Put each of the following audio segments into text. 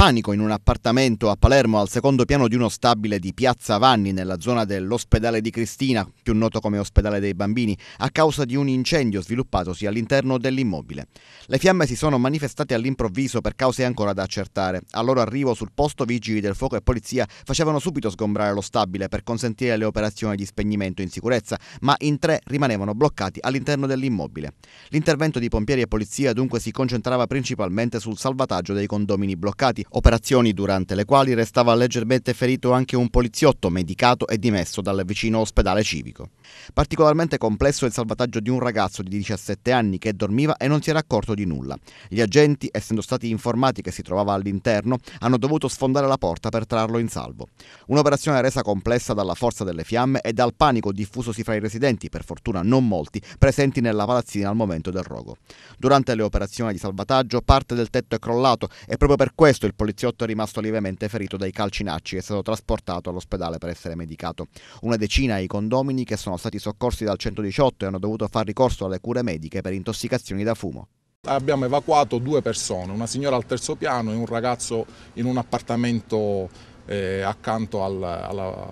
panico in un appartamento a Palermo al secondo piano di uno stabile di Piazza Vanni nella zona dell'ospedale di Cristina, più noto come ospedale dei bambini, a causa di un incendio sviluppatosi all'interno dell'immobile. Le fiamme si sono manifestate all'improvviso per cause ancora da accertare. Al loro arrivo sul posto vigili del fuoco e polizia facevano subito sgombrare lo stabile per consentire le operazioni di spegnimento in sicurezza, ma in tre rimanevano bloccati all'interno dell'immobile. L'intervento di pompieri e polizia dunque si concentrava principalmente sul salvataggio dei condomini bloccati operazioni durante le quali restava leggermente ferito anche un poliziotto medicato e dimesso dal vicino ospedale civico. Particolarmente complesso è il salvataggio di un ragazzo di 17 anni che dormiva e non si era accorto di nulla. Gli agenti, essendo stati informati che si trovava all'interno, hanno dovuto sfondare la porta per trarlo in salvo. Un'operazione resa complessa dalla forza delle fiamme e dal panico diffusosi fra i residenti, per fortuna non molti, presenti nella palazzina al momento del rogo. Durante le operazioni di salvataggio parte del tetto è crollato e proprio per questo il poliziotto è rimasto lievemente ferito dai calcinacci e è stato trasportato all'ospedale per essere medicato. Una decina i condomini che sono stati soccorsi dal 118 e hanno dovuto far ricorso alle cure mediche per intossicazioni da fumo. Abbiamo evacuato due persone, una signora al terzo piano e un ragazzo in un appartamento eh, accanto al, alla,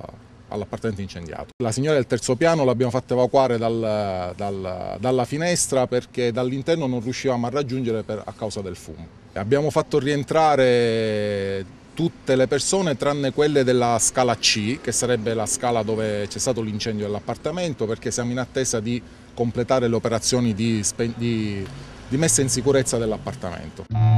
all'appartamento incendiato. La signora del terzo piano l'abbiamo fatta evacuare dal, dal, dalla finestra perché dall'interno non riuscivamo a raggiungere per, a causa del fumo. Abbiamo fatto rientrare tutte le persone tranne quelle della scala C, che sarebbe la scala dove c'è stato l'incendio dell'appartamento, perché siamo in attesa di completare le operazioni di, di, di messa in sicurezza dell'appartamento.